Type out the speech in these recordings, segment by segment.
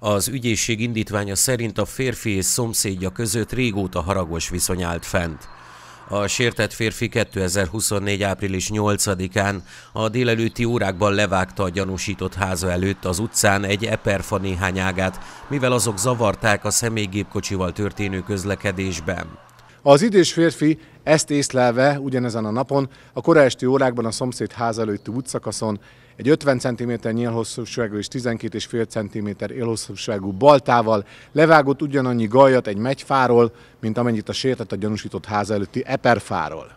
Az ügyészség indítványa szerint a férfi és szomszédja között régóta haragos viszony állt fent. A sértett férfi 2024. április 8-án a délelőtti órákban levágta a gyanúsított háza előtt az utcán egy eperfa néhány ágát, mivel azok zavarták a személygépkocsival történő közlekedésben. Az idős férfi ezt észlelve ugyanezen a napon a kora esti órákban a szomszéd ház előtti útszakaszon egy 50 cm nyílhosszúságú és 12,5 cm élhosszúságú baltával levágott ugyanannyi gajat egy megyfáról, mint amennyit a sértett a gyanúsított ház előtti eperfáról.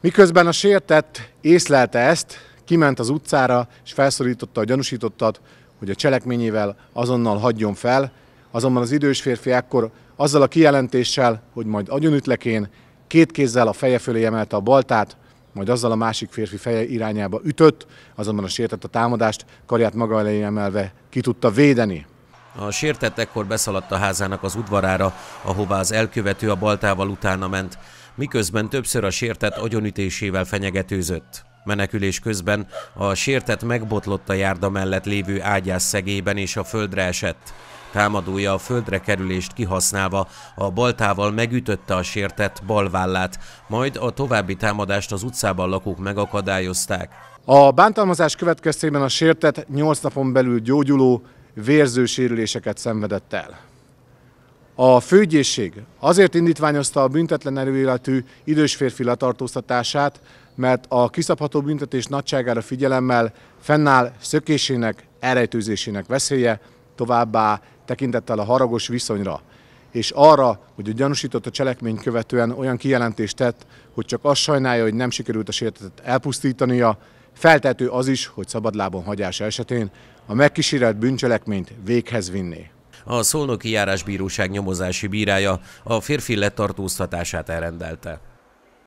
Miközben a sértett észlelte ezt, kiment az utcára és felszorította a gyanúsítottat, hogy a cselekményével azonnal hagyjon fel, azonban az idős férfi ekkor azzal a kijelentéssel, hogy majd agyonütlek én, Két kézzel a feje fölé emelte a baltát, majd azzal a másik férfi feje irányába ütött, azonban a sértett a támadást, karját maga elé emelve ki tudta védeni. A sértett ekkor beszaladt a házának az udvarára, ahová az elkövető a baltával utána ment, miközben többször a sértett agyonütésével fenyegetőzött. Menekülés közben a sértett megbotlott a járda mellett lévő ágyás szegében és a földre esett támadója a földre kerülést kihasználva a baltával megütötte a sértett balvállát, majd a további támadást az utcában lakók megakadályozták. A bántalmazás következtében a sértett 8 napon belül gyógyuló vérző sérüléseket szenvedett el. A főgyészség azért indítványozta a büntetlen erőéletű idős férfi letartóztatását, mert a kiszabható büntetés nagyságára figyelemmel fennáll szökésének, elrejtőzésének veszélye, továbbá tekintettel a haragos viszonyra, és arra, hogy a gyanúsított a cselekményt követően olyan kijelentést tett, hogy csak azt sajnálja, hogy nem sikerült a sértetet elpusztítania, feltető az is, hogy szabadlábon hagyása esetén a megkísérelt bűncselekményt véghez vinné. A Szolnoki Járásbíróság nyomozási bírája a férfi letartóztatását elrendelte.